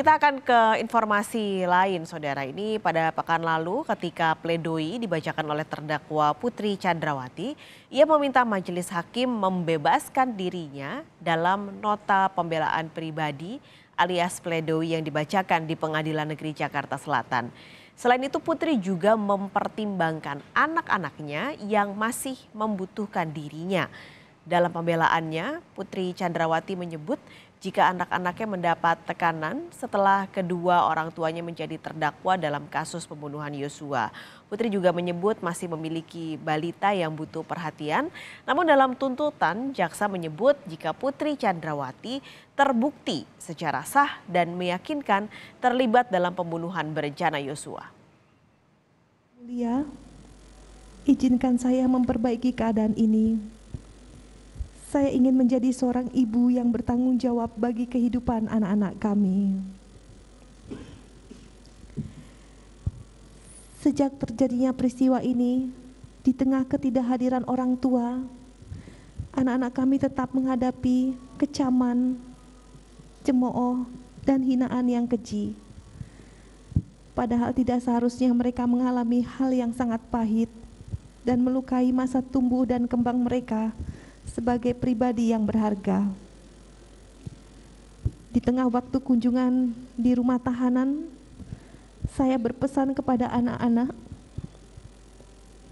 Kita akan ke informasi lain, saudara. Ini pada pekan lalu ketika pledoi dibacakan oleh terdakwa Putri Chandrawati, ia meminta majelis hakim membebaskan dirinya dalam nota pembelaan pribadi alias pledoi yang dibacakan di Pengadilan Negeri Jakarta Selatan. Selain itu Putri juga mempertimbangkan anak-anaknya yang masih membutuhkan dirinya. Dalam pembelaannya, Putri Chandrawati menyebut jika anak-anaknya mendapat tekanan setelah kedua orang tuanya menjadi terdakwa dalam kasus pembunuhan Yosua. Putri juga menyebut masih memiliki balita yang butuh perhatian. Namun dalam tuntutan, jaksa menyebut jika Putri Chandrawati terbukti secara sah dan meyakinkan terlibat dalam pembunuhan berencana Yosua. Mulia, izinkan saya memperbaiki keadaan ini saya ingin menjadi seorang ibu yang bertanggung jawab bagi kehidupan anak-anak kami. Sejak terjadinya peristiwa ini, di tengah ketidakhadiran orang tua, anak-anak kami tetap menghadapi kecaman, cemooh, dan hinaan yang keji. Padahal tidak seharusnya mereka mengalami hal yang sangat pahit dan melukai masa tumbuh dan kembang mereka sebagai pribadi yang berharga. Di tengah waktu kunjungan di rumah tahanan, saya berpesan kepada anak-anak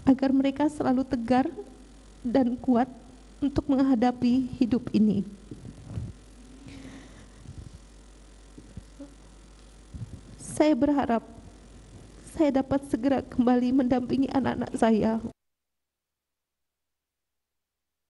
agar mereka selalu tegar dan kuat untuk menghadapi hidup ini. Saya berharap saya dapat segera kembali mendampingi anak-anak saya.